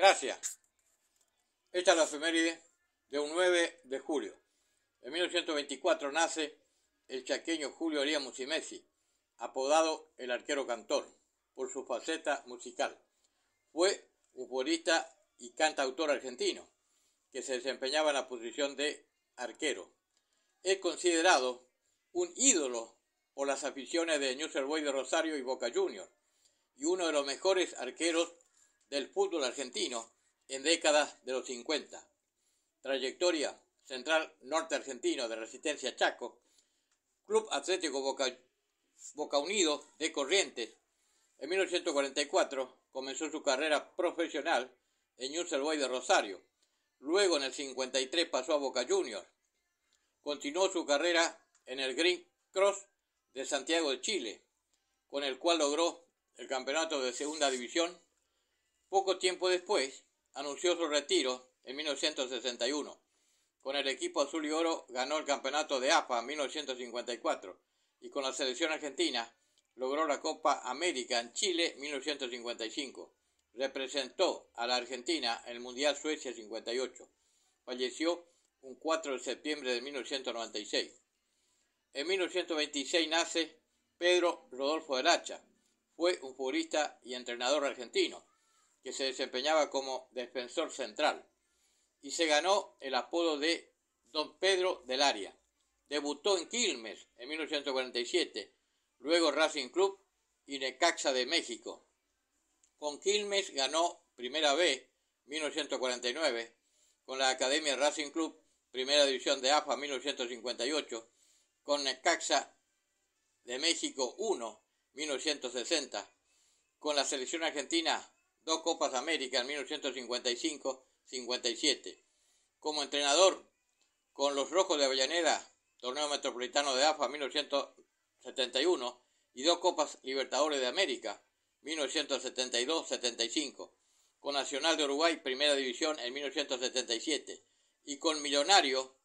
Gracias. Esta es la efeméride de un 9 de julio. En 1924 nace el chaqueño Julio Arias Musimesi, apodado el arquero cantor, por su faceta musical. Fue un futbolista y cantautor argentino, que se desempeñaba en la posición de arquero. Es considerado un ídolo por las aficiones de Newell's Boy de Rosario y Boca Juniors, y uno de los mejores arqueros del fútbol argentino en décadas de los 50. Trayectoria Central Norte Argentino de Resistencia Chaco, Club Atlético Boca, Unido de Corrientes. En 1944 comenzó su carrera profesional en Newell's Boy de Rosario. Luego en el 53 pasó a Boca Juniors. Continuó su carrera en el Green Cross de Santiago de Chile, con el cual logró el campeonato de segunda división poco tiempo después, anunció su retiro en 1961. Con el equipo azul y oro ganó el campeonato de AFA en 1954 y con la selección argentina logró la Copa América en Chile 1955. Representó a la Argentina en el Mundial Suecia 58. Falleció un 4 de septiembre de 1996. En 1926 nace Pedro Rodolfo de Lacha. Fue un futbolista y entrenador argentino que se desempeñaba como defensor central y se ganó el apodo de Don Pedro del Área. Debutó en Quilmes en 1947, luego Racing Club y Necaxa de México. Con Quilmes ganó Primera B 1949, con la Academia Racing Club Primera División de AFA 1958, con Necaxa de México 1 1960, con la selección argentina dos Copas América en 1955-57. Como entrenador con los Rojos de Avellaneda, Torneo Metropolitano de AFA 1971 y dos Copas Libertadores de América 1972-75. Con Nacional de Uruguay, Primera División en 1977 y con Millonario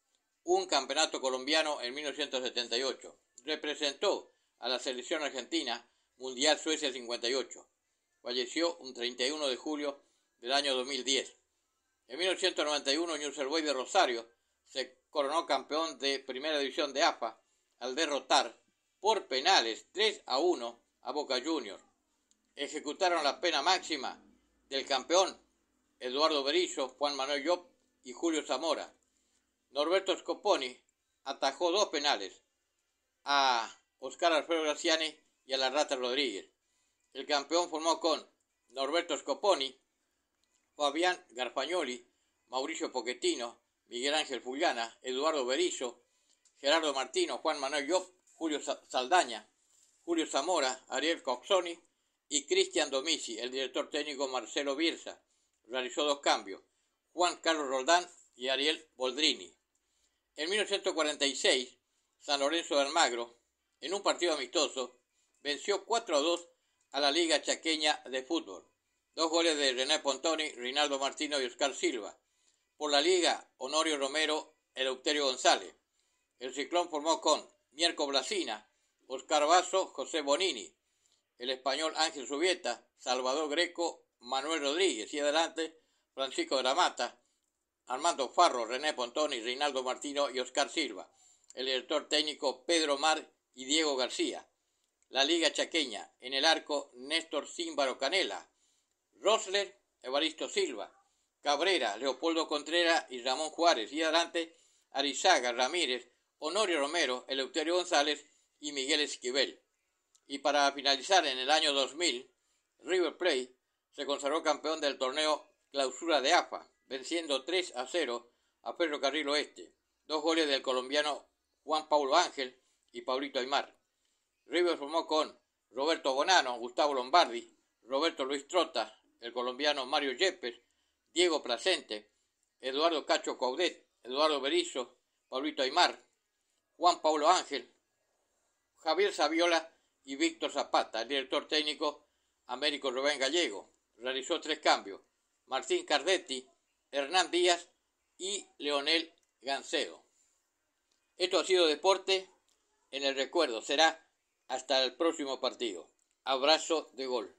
un campeonato colombiano en 1978. Representó a la selección argentina Mundial Suecia 58 falleció un 31 de julio del año 2010. En 1991 Newell's Boy de Rosario se coronó campeón de Primera División de AFA al derrotar por penales 3 a 1 a Boca Juniors. Ejecutaron la pena máxima del campeón Eduardo Berizzo, Juan Manuel Llop y Julio Zamora. Norberto Scoponi atajó dos penales a Oscar Alfredo Graciani y a la Rata Rodríguez. El campeón formó con Norberto Scoponi, Fabián Garfagnoli, Mauricio Pochettino, Miguel Ángel Fulgana, Eduardo Berizzo, Gerardo Martino, Juan Manuel Llop, Julio Saldaña, Julio Zamora, Ariel Coxoni y Cristian Domici, el director técnico Marcelo Birza. Realizó dos cambios, Juan Carlos Roldán y Ariel Boldrini. En 1946, San Lorenzo de Almagro, en un partido amistoso, venció 4 a 2 a la Liga Chaqueña de Fútbol. Dos goles de René Pontoni, Rinaldo Martino y Oscar Silva. Por la Liga, Honorio Romero, Eleuterio González. El Ciclón formó con Mierco Blasina, Oscar Vaso, José Bonini, el español Ángel Subieta, Salvador Greco, Manuel Rodríguez y adelante Francisco de la Mata, Armando Farro, René Pontoni, Reinaldo Martino y Oscar Silva. El director técnico Pedro Mar y Diego García la Liga Chaqueña. En el arco, Néstor Címbaro Canela, Rosler, Evaristo Silva, Cabrera, Leopoldo Contreras y Ramón Juárez. Y adelante, Arizaga, Ramírez, Honorio Romero, Eleuterio González y Miguel Esquivel. Y para finalizar, en el año 2000, River Plate se consagró campeón del torneo Clausura de AFA, venciendo 3 a 0 a Ferrocarril Oeste. Dos goles del colombiano Juan Pablo Ángel y Paulito Aymar. River formó con Roberto Bonano, Gustavo Lombardi, Roberto Luis Trota, el colombiano Mario Yepes, Diego Placente, Eduardo Cacho Caudet, Eduardo Berizzo, Paulito Aymar, Juan Pablo Ángel, Javier Saviola y Víctor Zapata. El director técnico Américo Rubén Gallego realizó tres cambios. Martín Cardetti, Hernán Díaz y Leonel Gancedo. Esto ha sido Deporte en el Recuerdo. Será hasta el próximo partido. Abrazo de gol.